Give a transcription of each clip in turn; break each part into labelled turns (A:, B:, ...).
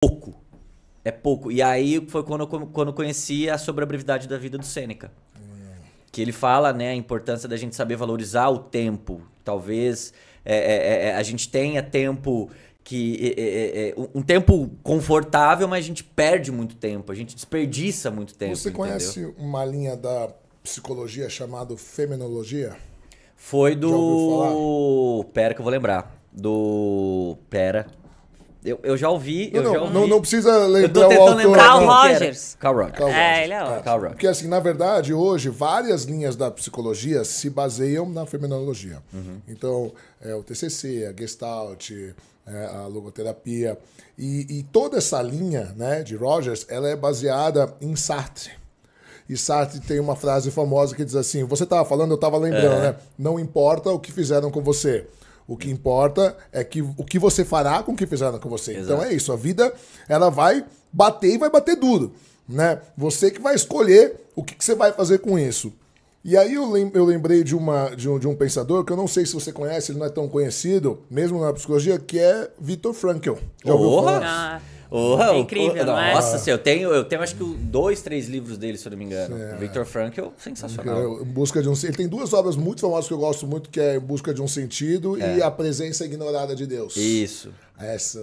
A: pouco. É pouco. E aí foi quando eu, quando conheci a sobre a brevidade da vida do Sêneca. Hum. Que ele fala, né, a importância da gente saber valorizar o tempo. Talvez é, é, é, é a gente tenha tempo que é, é, um tempo confortável, mas a gente perde muito tempo, a gente desperdiça muito tempo. Você conhece
B: uma linha da psicologia chamada feminologia?
A: Foi do. Pera que eu vou lembrar. Do. Pera. Eu, eu já ouvi. Não, eu não, já ouvi. Não, não precisa lembrar o autor. Carl Rogers. Carl Rogers. Carl Rogers. É, ele é, é ótimo. Carl Rogers.
B: Porque, assim, na verdade, hoje, várias linhas da psicologia se baseiam na fenomenologia. Uhum. Então, é, o TCC, a Gestalt, é, a logoterapia. E, e, toda essa linha né, de Rogers, ela é baseada em Sartre. E Sartre tem uma frase famosa que diz assim: Você estava falando, eu estava lembrando, é. né? Não importa o que fizeram com você, o que importa é que o que você fará com o que fizeram com você. Então Exato. Então é isso. A vida ela vai bater e vai bater duro, né? Você que vai escolher o que, que você vai fazer com isso. E aí eu lembrei de, uma, de um, de, um, pensador que eu não sei se você conhece, ele não é tão conhecido, mesmo na psicologia, que é Viktor Frankl. Já ouviu falar? Ah. Oh, é incrível, oh, Nossa, assim,
A: eu tenho, eu tenho acho que dois, três livros dele, se eu não me engano. É. Victor
B: Frankl, sensacional. Em busca de um, ele tem duas obras muito famosas que eu gosto muito, que é Em Busca de um Sentido é. e A Presença Ignorada de Deus. Isso. Essa.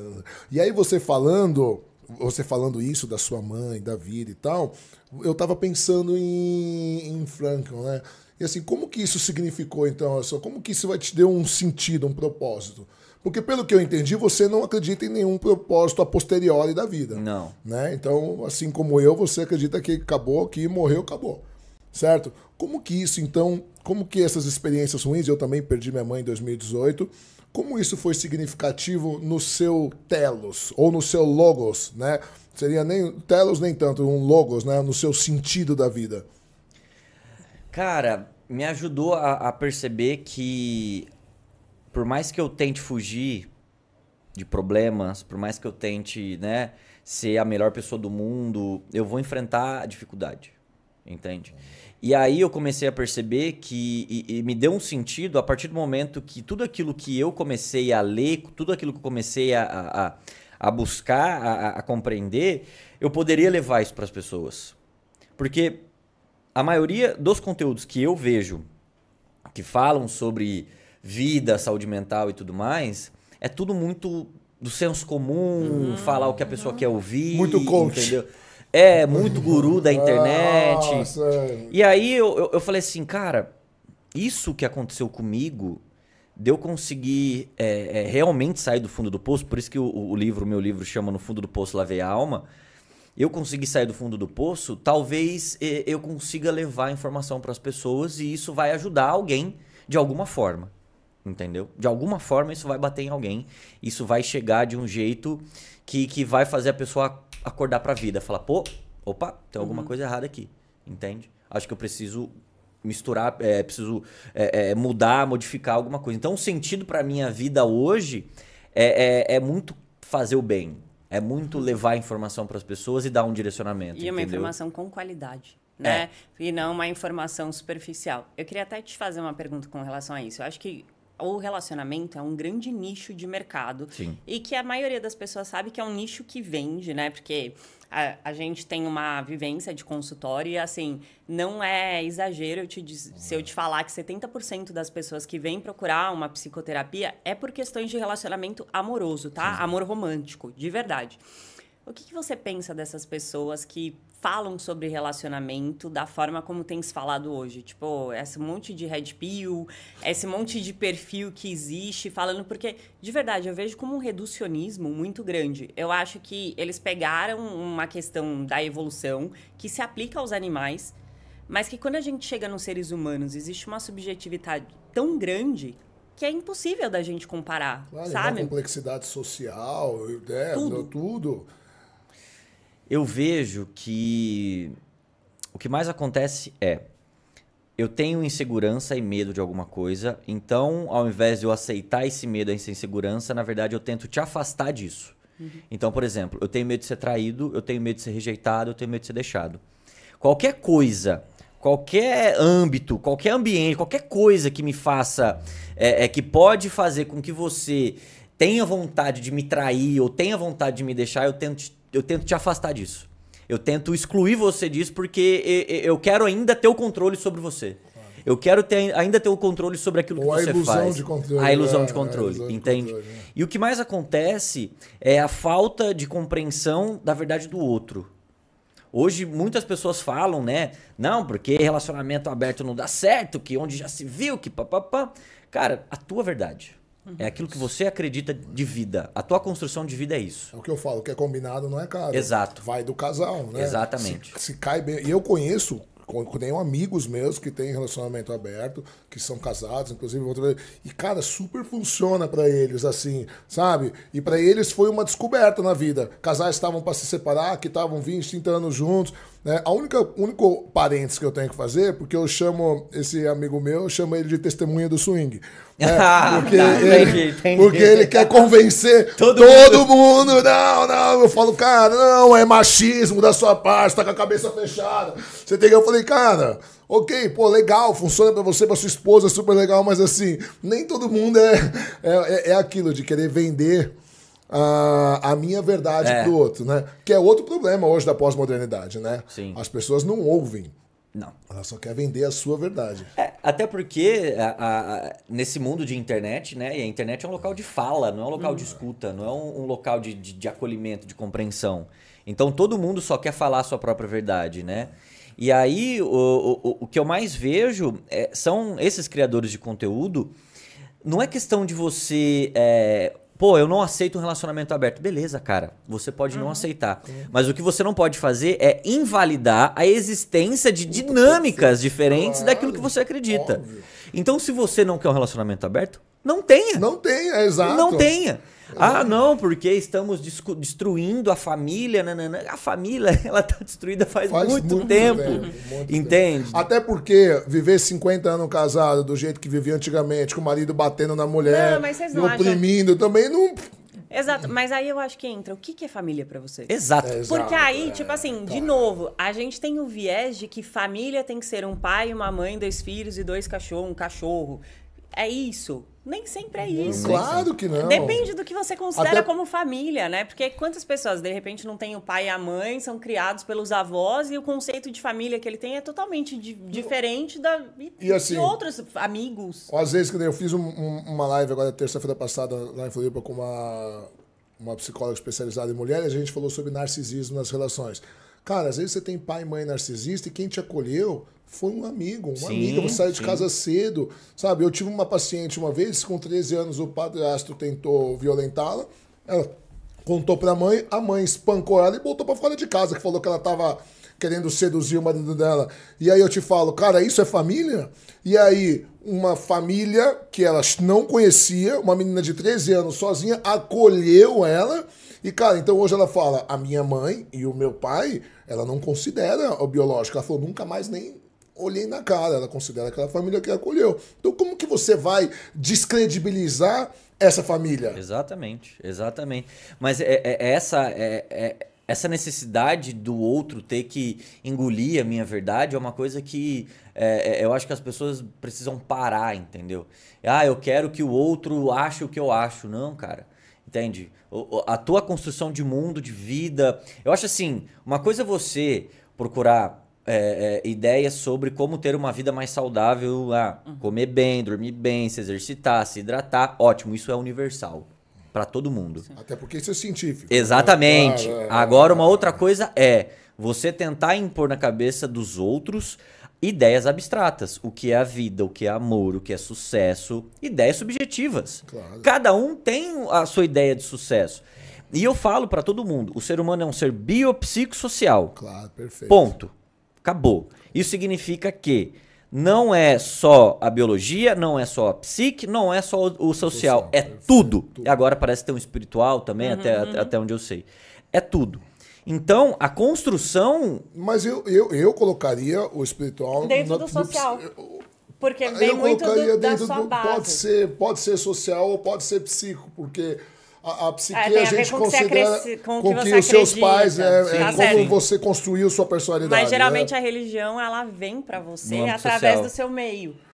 B: E aí você falando, você falando isso da sua mãe, da vida e tal, eu tava pensando em, em Frankl, né? E assim, como que isso significou então? Como que isso vai te dar um sentido, um propósito? Porque, pelo que eu entendi, você não acredita em nenhum propósito a posteriori da vida. Não. Né? Então, assim como eu, você acredita que acabou, que morreu, acabou. Certo? Como que isso, então, como que essas experiências ruins, eu também perdi minha mãe em 2018, como isso foi significativo no seu telos ou no seu logos, né? Seria nem telos nem tanto, um logos, né? No seu sentido da vida.
A: Cara, me ajudou a, a perceber que por mais que eu tente fugir de problemas, por mais que eu tente, né, ser a melhor pessoa do mundo, eu vou enfrentar a dificuldade, entende? E aí eu comecei a perceber que e, e me deu um sentido a partir do momento que tudo aquilo que eu comecei a ler, tudo aquilo que eu comecei a, a, a buscar, a, a compreender, eu poderia levar isso para as pessoas. Porque a maioria dos conteúdos que eu vejo que falam sobre vida, saúde mental e tudo mais, é tudo muito do senso comum, uhum. falar o que a pessoa quer ouvir. Muito coach. Entendeu? É, muito guru da ah, internet. E aí eu, eu, eu falei assim, cara, isso que aconteceu comigo, de eu conseguir é, é, realmente sair do fundo do poço, por isso que o, o livro, meu livro chama No Fundo do Poço Lavei a Alma, eu consegui sair do fundo do poço, talvez eu consiga levar informação para as pessoas e isso vai ajudar alguém de alguma forma entendeu? De alguma forma isso vai bater em alguém, isso vai chegar de um jeito que, que vai fazer a pessoa acordar pra vida, falar, pô, opa, tem alguma uhum. coisa errada aqui, entende? Acho que eu preciso misturar, é, preciso é, é, mudar, modificar alguma coisa. Então o sentido pra minha vida hoje é, é, é muito fazer o bem, é muito uhum. levar informação para as pessoas e dar um direcionamento. E entendeu? uma informação
C: com qualidade. Né? É. E não uma informação superficial. Eu queria até te fazer uma pergunta com relação a isso. Eu acho que o relacionamento é um grande nicho de mercado. Sim. E que a maioria das pessoas sabe que é um nicho que vende, né? Porque a, a gente tem uma vivência de consultório e, assim, não é exagero eu te, se eu te falar que 70% das pessoas que vêm procurar uma psicoterapia é por questões de relacionamento amoroso, tá? Sim. Amor romântico, de verdade. O que, que você pensa dessas pessoas que falam sobre relacionamento da forma como tem se falado hoje? Tipo, esse monte de red pill, esse monte de perfil que existe, falando porque, de verdade, eu vejo como um reducionismo muito grande. Eu acho que eles pegaram uma questão da evolução que se aplica aos animais, mas que quando a gente chega nos seres humanos, existe uma subjetividade tão grande que é impossível da gente comparar, claro, sabe?
B: complexidade social, né? tudo. tudo
A: eu vejo que o que mais acontece é eu tenho insegurança e medo de alguma coisa, então ao invés de eu aceitar esse medo, essa insegurança, na verdade eu tento te afastar disso. Uhum. Então, por exemplo, eu tenho medo de ser traído, eu tenho medo de ser rejeitado, eu tenho medo de ser deixado. Qualquer coisa, qualquer âmbito, qualquer ambiente, qualquer coisa que me faça, é, é que pode fazer com que você tenha vontade de me trair ou tenha vontade de me deixar, eu tento eu tento te afastar disso. Eu tento excluir você disso porque eu quero ainda ter o controle sobre você. Eu quero ter, ainda ter o controle sobre aquilo Ou que você faz. Controle, a ilusão de controle. A ilusão né? entende? De controle, Entende? Né? E o que mais acontece é a falta de compreensão da verdade do outro. Hoje muitas pessoas falam, né? Não, porque relacionamento aberto não dá certo, que onde já se viu, que papapá. Cara, a tua verdade. É aquilo que você acredita de vida. A tua construção de vida é isso. É
B: o que eu falo, que é combinado não é caro. Exato. Vai do casal, né? Exatamente. Se, se cai bem. E eu conheço tenho amigos meus que têm relacionamento aberto, que são casados, inclusive. E, cara, super funciona para eles, assim, sabe? E para eles foi uma descoberta na vida. Casais estavam para se separar, que estavam 20, 30 anos juntos. Né? A única único parênteses que eu tenho que fazer, porque eu chamo esse amigo meu, eu chamo ele de testemunha do swing. Né? Ah, porque, não, ele, entendi, entendi. porque ele quer convencer todo, todo mundo. mundo. Não, não. Eu falo, cara, não, é machismo da sua parte, tá com a cabeça fechada. Você tem que. Eu falei, cara. Ok, pô, legal, funciona para você, para sua esposa, super legal, mas assim, nem todo mundo é, é, é, é aquilo de querer vender a, a minha verdade é. pro outro, né? Que é outro problema hoje da pós-modernidade, né? Sim. As pessoas não ouvem. Não. Ela só quer vender a sua verdade. É,
A: até porque a, a, nesse mundo de internet, né? E a internet é um local de fala, não é um local hum. de escuta, não é um, um local de, de, de, acolhimento, de compreensão. Então todo mundo só quer falar a sua própria verdade, né? E aí o, o, o que eu mais vejo é, são esses criadores de conteúdo. Não é questão de você é, Pô, eu não aceito um relacionamento aberto. Beleza, cara. Você pode uhum. não aceitar. É. Mas o que você não pode fazer é invalidar a existência de dinâmicas diferentes claro. daquilo que você acredita. Óbvio. Então, se você não quer um relacionamento aberto, não tenha. Não tenha, exato. Não tenha. Ah, não, porque estamos destruindo a família. Nanana. Né, né, né. A família, ela tá destruída faz, faz muito, muito, tempo. Velho, muito
B: entende? Tempo. Até porque viver 50 anos casado do jeito que vivia antigamente, com o marido batendo na mulher, não, não oprimindo, acham... também não.
C: Exato, mas aí eu acho que entra o que, que é família para você.
B: Exato. É, exato. Porque é. aí,
C: é, tipo assim, tá. de novo, a gente tem o viés de que família tem que ser um pai, uma mãe, dois filhos e dois cachorros, um cachorro é isso. Nem sempre é isso. Claro que não. Depende do que você considera Até... como família, né? Porque quantas pessoas, de repente, não têm o pai e a mãe, são criados pelos avós, e o conceito de família que ele tem é totalmente di diferente da, e, e assim, de outros amigos.
B: Às vezes, eu fiz um, um, uma live agora, terça-feira passada, lá em Floripa, com uma, uma psicóloga especializada em mulheres, a gente falou sobre narcisismo nas relações. Cara, às vezes você tem pai e mãe narcisista e quem te acolheu foi um amigo, uma sim, amiga, você saiu de casa cedo, sabe? Eu tive uma paciente uma vez, com 13 anos o padrasto tentou violentá-la, ela contou pra mãe, a mãe espancou ela e voltou pra fora de casa, que falou que ela tava querendo seduzir o marido dela. E aí eu te falo, cara, isso é família? E aí, uma família que ela não conhecia, uma menina de 13 anos sozinha, acolheu ela. E, cara, então hoje ela fala: a minha mãe e o meu pai ela não considera o biológico. Ela falou, nunca mais nem olhei na cara. Ela considera aquela família que acolheu. Então, como que você vai descredibilizar essa família?
A: Exatamente, exatamente. Mas é, é, é essa. É, é, essa necessidade do outro ter que engolir a minha verdade é uma coisa que é, é, eu acho que as pessoas precisam parar, entendeu? Ah, eu quero que o outro ache o que eu acho. Não, cara. Entende? A tua construção de mundo, de vida. Eu acho assim: uma coisa é você procurar é, é, ideias sobre como ter uma vida mais saudável, ah, uhum. comer bem, dormir bem, se exercitar, se hidratar. Ótimo, isso é universal para todo mundo. Sim.
B: Até porque isso é científico. Né? Exatamente. É, Agora,
A: é. uma outra coisa é você tentar impor na cabeça dos outros ideias abstratas, o que é a vida, o que é amor, o que é sucesso, ideias subjetivas. Claro. Cada um tem a sua ideia de sucesso. E eu falo para todo mundo, o ser humano é um ser biopsicossocial.
B: Claro, perfeito. Ponto.
A: Acabou. Isso significa que não é só a biologia, não é só a psique, não é só o, social, é tudo. E agora parece ter um espiritual também, uhum, até, até uhum. onde eu sei. É tudo.
B: Então, a construção. Mas eu, eu, eu colocaria o espiritual. Dentro na, do social.
C: No, porque vem eu muito do, da sua do, base. Pode
B: ser, pode ser social ou pode ser psico, porque. A, a psique é, a, gente com considera que com, com que, que os seus pais, é, é como você construiu sua personalidade. Mas né? geralmente
C: né? a religião ela vem para você através social. do seu meio.